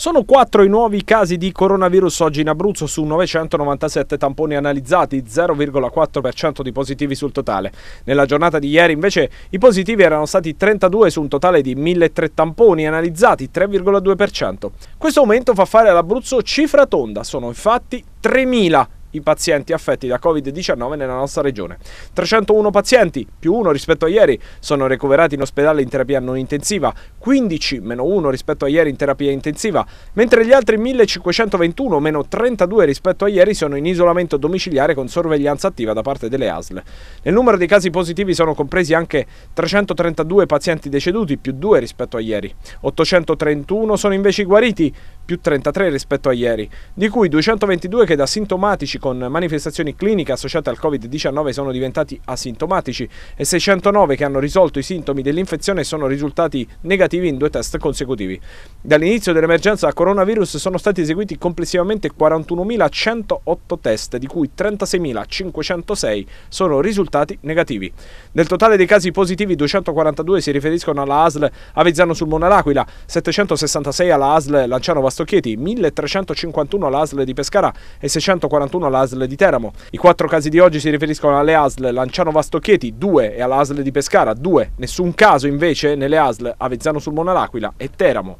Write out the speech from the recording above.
Sono quattro i nuovi casi di coronavirus oggi in Abruzzo su 997 tamponi analizzati, 0,4% di positivi sul totale. Nella giornata di ieri invece i positivi erano stati 32 su un totale di 1.003 tamponi analizzati, 3,2%. Questo aumento fa fare all'Abruzzo cifra tonda, sono infatti 3.000 i pazienti affetti da Covid-19 nella nostra regione. 301 pazienti, più 1 rispetto a ieri, sono ricoverati in ospedale in terapia non intensiva, 15 meno 1 rispetto a ieri in terapia intensiva, mentre gli altri 1521 meno 32 rispetto a ieri sono in isolamento domiciliare con sorveglianza attiva da parte delle ASL. Nel numero di casi positivi sono compresi anche 332 pazienti deceduti, più 2 rispetto a ieri. 831 sono invece guariti, più 33 rispetto a ieri, di cui 222 che da sintomatici con manifestazioni cliniche associate al Covid-19 sono diventati asintomatici e 609 che hanno risolto i sintomi dell'infezione sono risultati negativi in due test consecutivi. Dall'inizio dell'emergenza a coronavirus sono stati eseguiti complessivamente 41.108 test, di cui 36.506 sono risultati negativi. Del totale dei casi positivi 242 si riferiscono alla ASL Avezzano sul Mona L'Aquila, 766 alla ASL Lanciano Vasto Sesto Chieti, 1351 all'ASL di Pescara e 641 all'ASL di Teramo. I quattro casi di oggi si riferiscono alle ASL Lanciano Vasto Chieti, 2 e all'ASL di Pescara, 2. Nessun caso invece nelle ASL Avezzano sul Mona Monalaquila e Teramo.